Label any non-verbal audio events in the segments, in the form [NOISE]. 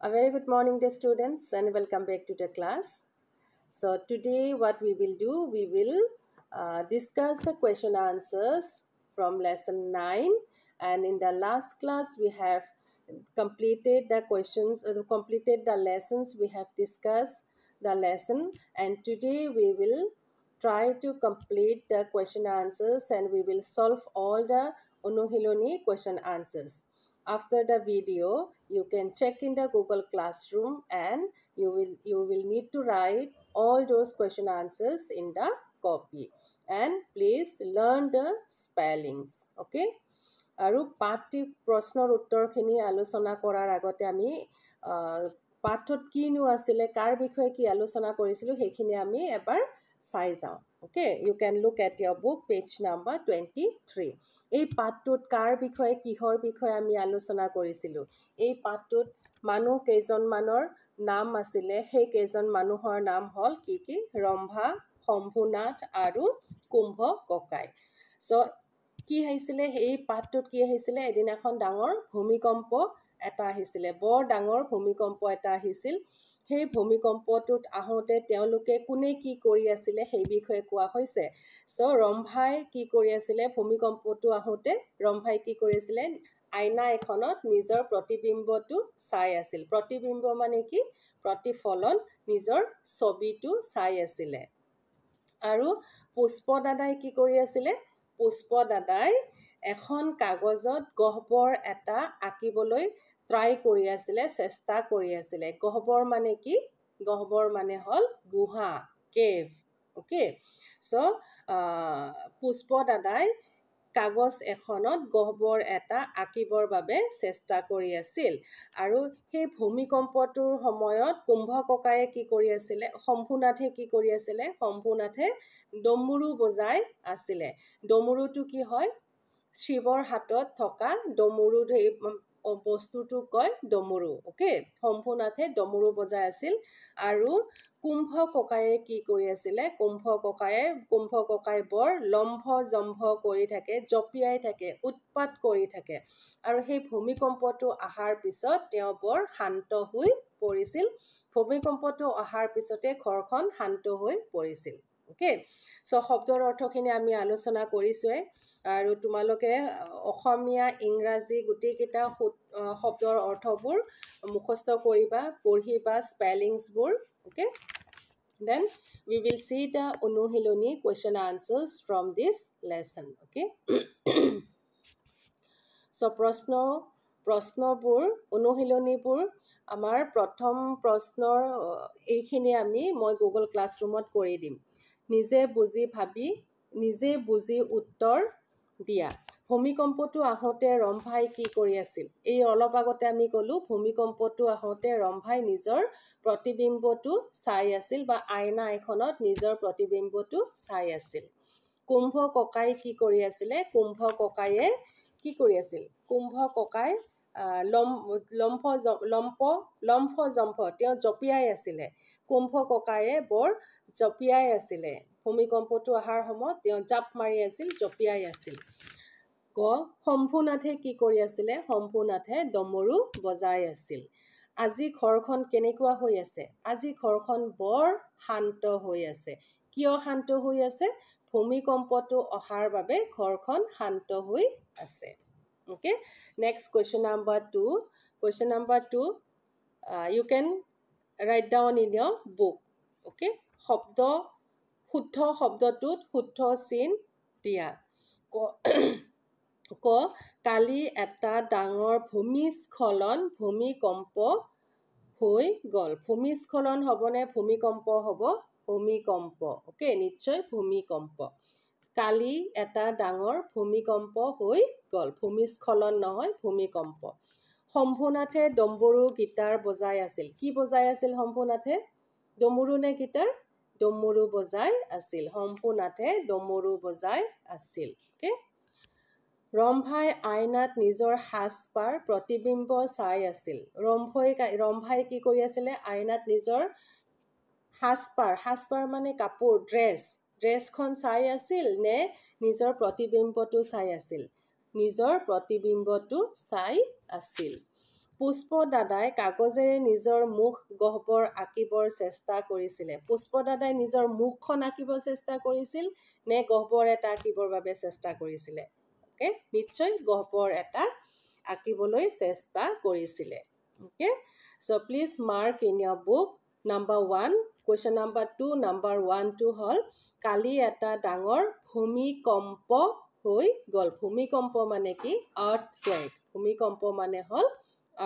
A very good morning dear students and welcome back to the class. So today what we will do, we will uh, discuss the question answers from lesson 9 and in the last class we have completed the questions, uh, completed the lessons, we have discussed the lesson and today we will try to complete the question answers and we will solve all the Onohiloni question answers. after the video you can check in the google classroom and you will you will need to write all those question answers in the copy and please learn the spellings okay আৰু পাঠটি প্ৰশ্নৰ উত্তৰখিনি আলোচনা কৰাৰ আগতে আমি পাঠত কিনো আছিলে কাৰ বিষয়ে কি আলোচনা কৰিছিলোঁ সেইখিনি আমি এবাৰ চাই যাওঁ okay you can look at your book page number twenty three এই পাঠটোত কাৰ বিষয়ে কিহৰ বিষয়ে আমি আলোচনা কৰিছিলোঁ এই পাঠটোত মানুহ কেইজনমানৰ নাম আছিলে সেই কেইজন মানুহৰ নাম হ'ল কি কি ৰম্ভা শম্ভুনাথ আৰু কুম্ভ ককাই চ' কি আহিছিলে এই পাঠটোত কি আহিছিলে এদিনাখন ডাঙৰ ভূমিকম্প এটা আহিছিলে বৰ ডাঙৰ ভূমিকম্প এটা আহিছিল সেই ভূমিকম্পটোত আহোঁতে তেওঁলোকে কোনে কি কৰি আছিলে সেই বিষয়ে কোৱা হৈছে চ' ৰম্ভাই কি কৰি আছিলে ভূমিকম্পটো আহোঁতে ৰম্ভাই কি কৰি আছিলে আইনা এখনত নিজৰ প্ৰতিবিম্বটো চাই আছিল প্ৰতিবিম্ব মানে কি প্ৰতিফলন নিজৰ ছবিটো চাই আছিলে আৰু পুষ্প দাদাই কি কৰি আছিলে পুষ্প দাদাই এখন কাগজত গহ্বৰ এটা আঁকিবলৈ ট্ৰাই কৰি আছিলে চেষ্টা কৰি আছিলে গহ্বৰ মানে কি গহ্বৰ মানে হ'ল গুহা কেভ অ'কে চ' পুষ্প দাদাই কাগজ এখনত গহ্বৰ এটা আঁকিবৰ বাবে চেষ্টা কৰি আছিল আৰু সেই ভূমিকম্পটোৰ সময়ত কুম্ভককায়ে কি কৰি আছিলে শম্ভুনাথে কি কৰি আছিলে শম্ভুনাথে ডমৰু বজাই আছিলে ডমৰুটো কি হয় শিৱৰ হাতত থকা ডমৰু বস্তুটোক কয় ডমৰু অ'কে শম্ভুনাথে ডমৰু বজাই আছিল আৰু কুম্ভ ককায়ে কি কৰি আছিলে কুম্ভ ককায়ে কুম্ভ ককাই বৰ লম্ভ জম্ভ কৰি থাকে জঁপিয়াই থাকে উৎপাত কৰি থাকে আৰু সেই ভূমিকম্পটো অহাৰ পিছত তেওঁ বৰ শান্ত হৈ পৰিছিল ভূমিকম্পটো অহাৰ পিছতে ঘৰখন শান্ত হৈ পৰিছিল অ'কে চ' শব্দৰ অৰ্থখিনি আমি আলোচনা কৰিছোঁৱেই আৰু তোমালোকে অসমীয়া ইংৰাজী গোটেইকেইটা শব্দৰ অৰ্থবোৰ মুখস্থ কৰিবা পঢ়িবা স্পেলিংছবোৰ okay then we will see the অনুশীলনী question answers from this lesson okay so' প্ৰশ্ন প্ৰশ্নবোৰ অনুশীলনীবোৰ আমাৰ প্ৰথম প্ৰশ্নৰ এইখিনি আমি মই গুগল ক্লাছৰুমত কৰি দিম নিজে বুজি ভাবি নিজে বুজি উত্তৰ দিয়া ভূমিকম্পটো আহোঁতে ৰম্ভাই কি কৰি আছিল এই অলপ আগতে আমি ক'লোঁ ভূমিকম্পটো আহোঁতে ৰম্ভাই নিজৰ প্ৰতিবিম্বটো চাই আছিল বা আইনা এখনত নিজৰ প্ৰতিবিম্বটো চাই আছিল কুম্ভ ককাই কি কৰি আছিলে কুম্ভ ককায়ে কি কৰি আছিল কুম্ভ ককাই লম লম্ফ লম্ফ লম্ফ জম্ফ তেওঁ জঁপিয়াই আছিলে কুম্ভ ককায়ে বৰ জঁপিয়াই আছিলে ভূমিকম্পটো অহাৰ সময়ত তেওঁ জাপ মাৰি আছিল জঁপিয়াই আছিল ক শম্ভুনাথে কি কৰি আছিলে শম্ভুনাথে দমৰু বজাই আছিল আজি ঘৰখন কেনেকুৱা হৈ আছে আজি ঘৰখন বৰ শান্ত হৈ আছে কিয় শান্ত হৈ আছে ভূমিকম্পটো অহাৰ বাবে ঘৰখন শান্ত হৈ আছে okay next question number two question number two you can write down in your book okay শব্দ শুদ্ধ শব্দটোত শুদ্ধ চিন দিয়া ক কালি এটা ডাঙৰ ভূমিস্খলন ভূমিকম্প হৈ গ'ল ভূমিস্খলন হ'বনে ভূমিকম্প হ'ব ভূমিকম্প অ'কে নিশ্চয় ভূমিকম্প কালি এটা ডাঙৰ ভূমিকম্প হৈ গ'ল ভূমিস্খলন নহয় ভূমিকম্প শম্ভুনাথে ডম্বৰু গীটাৰ বজাই আছিল কি বজাই আছিল শম্ভুনাথে ডম্বৰু নে গীটাৰ ডমৰু বজাই আছিল শম্ভুনাথে ডমৰু বজাই আছিল অ'কে ৰম্ভাই আইনাত নিজৰ সাজপাৰ প্ৰতিবিম্ব চাই আছিল ৰম্ভৈ ৰম্ভাই কি কৰি আছিলে আইনাত নিজৰ সাজপাৰ সাজপাৰ মানে কাপোৰ ড্ৰেছ ড্ৰেছখন চাই আছিল নে নিজৰ প্ৰতিবিম্বটো চাই আছিল নিজৰ প্ৰতিবিম্বটো চাই আছিল পুষ্প দাদাই কাগজেৰে নিজৰ মুখ গহ্বৰ আঁকিবৰ চেষ্টা কৰিছিলে পুষ্প দাদাই নিজৰ মুখখন আঁকিব চেষ্টা কৰিছিল নে গহ্বৰ এটা আঁকিবৰ বাবে চেষ্টা কৰিছিলে অ'কে নিশ্চয় গহ্বৰ এটা আঁকিবলৈ চেষ্টা কৰিছিলে okay so' please mark in your book number one question number two number ওৱানটো হ'ল কালি এটা ডাঙৰ ভূমিকম্প হৈ গ'ল ভূমিকম্প মানে কি আৰ্থ কুৱেক ভূমিকম্প মানে হ'ল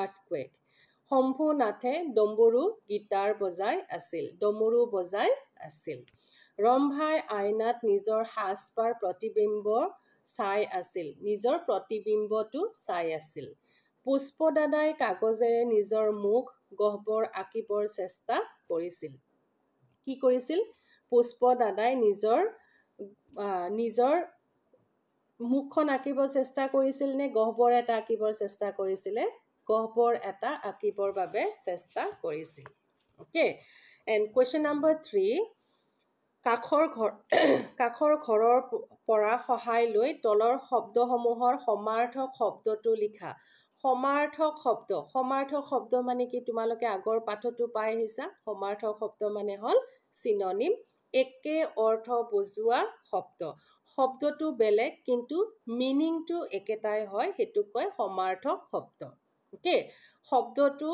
আৰ্থকুৱেক নাথে ডম্বৰু গীটাৰ বজাই আছিল ডমৰু বজাই আছিল ৰম্ভাই আইনাত নিজৰ সাজপাৰ প্ৰতিবিম্ব চাই আছিল নিজৰ প্ৰতিবিম্বটো চাই আছিল পুষ্প দাদাই কাগজেৰে নিজৰ মুখ গহ্বৰ আঁকিবৰ চেষ্টা কৰিছিল কি কৰিছিল পুষ্প দাদাই নিজৰ নিজৰ মুখখন আঁকিব চেষ্টা কৰিছিল নে গহ্বৰ এটা আঁকিবৰ চেষ্টা কৰিছিলে গহ্বৰ এটা আঁকিবৰ বাবে চেষ্টা কৰিছিল okay and question number three কাষৰ ঘৰ [COUGHS] কাষৰ ঘৰৰ পৰা সহায় লৈ তলৰ শব্দসমূহৰ সমাৰ্থক শব্দটো লিখা সমাৰ্থক শব্দ সমাৰ্থক শব্দ মানে কি তোমালোকে আগৰ পাঠতো পাই আহিছা সমাৰ্থক শব্দ মানে হ'ল চিননিম একে অৰ্থ বুজোৱা শব্দ শব্দটো বেলেগ কিন্তু মিনিংটো একেটাই হয় সেইটোক কয় সমাৰ্থক শব্দ অ'কে শব্দটো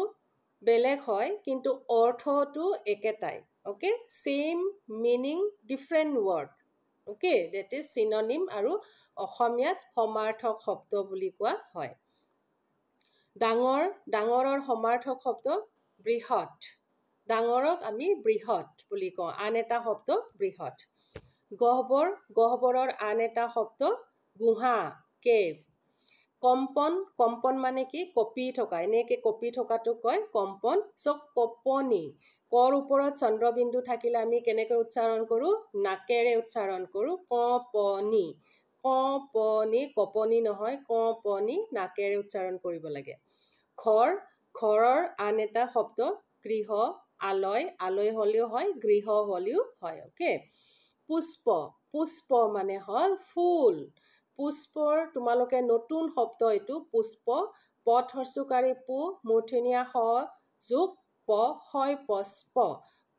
বেলেগ হয় কিন্তু অৰ্থটো একেটাই okay same meaning different word okay that is synonym আৰু অসমীয়াত সমাৰ্থক শব্দ বুলি কোৱা হয় ডাঙৰ ডাঙৰৰ সমাৰ্থক শব্দ বৃহৎ ডাঙৰক আমি বৃহৎ বুলি কওঁ আন এটা শব্দ বৃহৎ গহ্বৰ গহ্বৰৰ আন এটা শব্দ গুহা কেভ কম্পন কম্পন মানে কি কঁপি থকা এনেকৈ কঁপি থকাটো কয় কম্পন চ' কপনি কৰ ওপৰত চন্দ্ৰবিন্দু থাকিলে আমি কেনেকৈ উচ্চাৰণ কৰোঁ নাকেৰে উচ্চাৰণ কৰোঁ কপনি কপনি কপনি নহয় কপনি নাকেৰে উচ্চাৰণ কৰিব লাগে ঘৰ ঘৰৰ আন এটা শব্দ গৃহ আলয় আলয় হ'লেও হয় গৃহ হ'লেও হয় অ'কে পুষ্প পুষ্প মানে হ'ল ফুল পুষ্পৰ তোমালোকে নতুন শব্দ এইটো পুষ্প পথ হৰ্চুকাৰী পু মূৰ্ধনীয়া স যোগ প হয় পুষ্প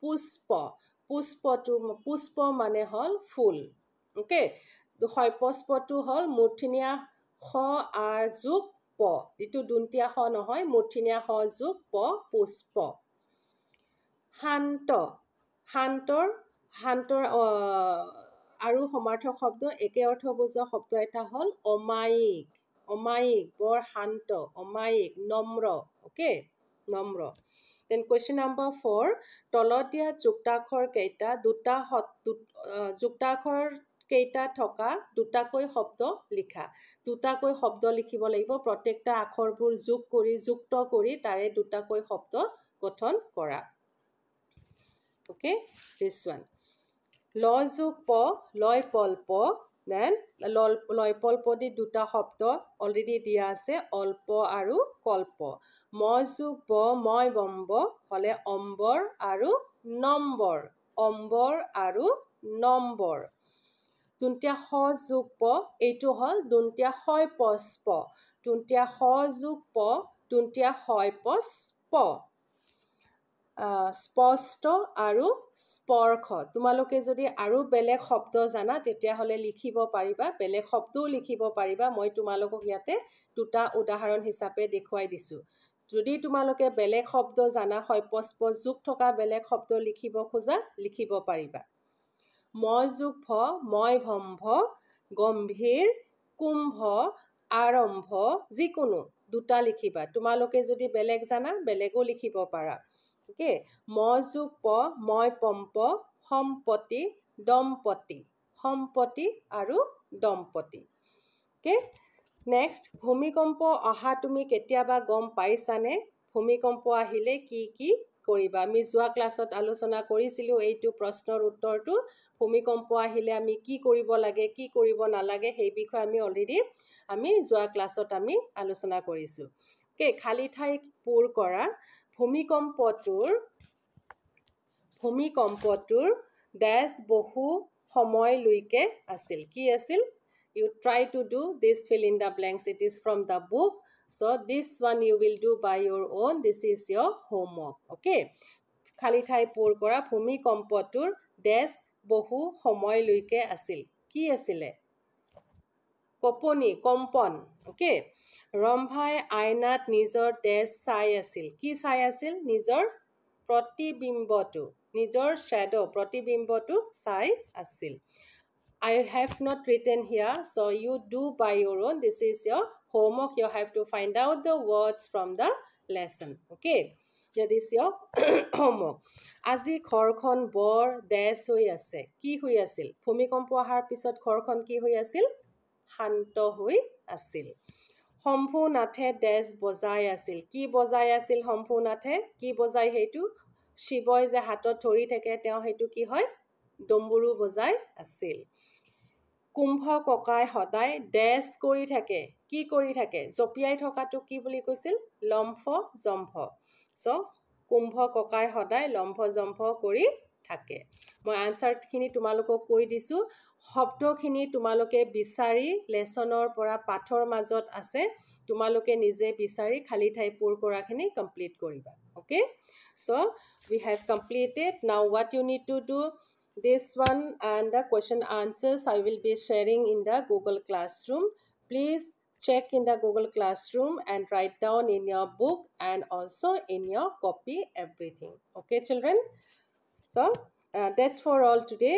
পুষ্প পুষ্পটো পুষ্প মানে হ'ল ফুল অ'কে হয় পুষ্পটো হ'ল মূৰ্ধনীয়া স আ যোগ প যিটো দুন্তীয়া স নহয় মূৰ্ধনীয়া স যোগ প পুষ্প শান্ত শান্তৰ শান্তৰ আৰু সমাৰ্থক শব্দ একে অৰ্থ বুজোৱা শব্দ এটা হ'ল অমায়িক অমায়িক বৰ শান্ত অমায়িক নম্ৰ অ'কে নম্ৰ দেন কুৱেশ্যন নাম্বাৰ ফ'ৰ তলত দিয়া যুক্তাক্ষৰ কেইটা দুটা যুক্তাক্ষৰ কেইটা থকা দুটাকৈ শব্দ লিখা দুটাকৈ শব্দ লিখিব লাগিব প্ৰত্যেকটা আখৰবোৰ যোগ কৰি যুক্ত কৰি তাৰে দুটাকৈ শব্দ গঠন কৰা অ'কে দিছ ওৱান ল যোগ প লয় পল্প দেন লল লয় পল্প দি দুটা শব্দ অলৰেডি দিয়া আছে অল্প আৰু কল্প ম যোগ ব মই বম্ব হ'লে অম্বৰ আৰু নম্বৰ অম্বৰ আৰু নম্বৰ দুন্তীয়া স যোগ প এইটো হ'ল দুন্তীয়া হয় পস্প দুন্তীয়া স যোগ প দুন্তীয়া হয় পস্প স্পষ্ট আৰু স্পৰ্শ তোমালোকে যদি আৰু বেলেগ শব্দ জানা তেতিয়াহ'লে লিখিব পাৰিবা বেলেগ শব্দও লিখিব পাৰিবা মই তোমালোকক ইয়াতে দুটা উদাহৰণ হিচাপে দেখুৱাই দিছোঁ যদি তোমালোকে বেলেগ শব্দ জানা সপস্প যোগ থকা বেলেগ শব্দ লিখিব খোজা লিখিব পাৰিবা মই যোগ ভ মই ভম্ভ গম্ভীৰ কুম্ভ আৰম্ভ যিকোনো দুটা লিখিবা তোমালোকে যদি বেলেগ জানা বেলেগো লিখিব পাৰা কি ম যু প মই পম্প সম্পতি দম্পতি সম্পতি আৰু দম্পতি কে নেক্সট ভূমিকম্প অহা তুমি কেতিয়াবা গম পাইছানে ভূমিকম্প আহিলে কি কি কৰিবা আমি যোৱা ক্লাছত আলোচনা কৰিছিলোঁ এইটো প্ৰশ্নৰ উত্তৰটো ভূমিকম্প আহিলে আমি কি কৰিব লাগে কি কৰিব নালাগে সেই বিষয়ে আমি অলৰেডি আমি যোৱা ক্লাছত আমি আলোচনা কৰিছোঁ কে খালী ঠাই পূৰ কৰা ভূমিকম্পটোৰ ভূমিকম্পটোৰ ডেচ বহু সময়লৈকে আছিল কি আছিল you try to do this fill in the blanks it is from the book so' this one you will do by your own this is your homework okay খালী ঠাই পোৰ কৰা ভূমিকম্পটোৰ ডেচ বহু সময়লৈকে আছিল কি আছিলে কপনি কম্পন অ'কে ৰম্ভাই আইনাত নিজৰ তেজ চাই আছিল কি চাই আছিল নিজৰ প্ৰতিবিম্বটো নিজৰ শ্বেড' প্ৰতিবিম্বটো চাই আছিল আই have not written here so' you do by your own this is your work you have to find out the words from the lesson okay ইয়াত দিছ ইয়ৰ ৱৰ্ক আজি ঘৰখন বৰ দেচ হৈ আছে কি হৈ আছিল ভূমিকম্প অহাৰ পিছত ঘৰখন কি হৈ আছিল শান্ত হৈ আছিল শম্ভু নাথে ডেজ বজাই আছিল কি বজাই আছিল শম্ভু নাথে কি বজাই সেইটো শিৱই যে হাতত ধৰি থাকে তেওঁ সেইটো কি হয় ডম্বুৰু বজাই আছিল কুম্ভ ককাই সদায় ডেজ কৰি থাকে কি কৰি থাকে জঁপিয়াই থকাটো কি বুলি কৈছিল লম্ফ জম্ভ চ' কুম্ভ ককাই সদায় লম্ভ জম্ভ কৰি থাকে মই আনচাৰখিনি তোমালোকক কৈ দিছোঁ শব্দখিনি তোমালোকে বিচাৰি লেচনৰ পৰা পাঠৰ মাজত আছে তোমালোকে নিজে বিচাৰি খালী ঠাই পূৰ কৰাখিনি কমপ্লিট কৰিবা okay so' we have completed now what you need to do this one and the question answers I will be sharing in the Google classroom please check in the Google Classroom and write down in your book and also in your copy everything. Okay, children? So, uh, that's for all today.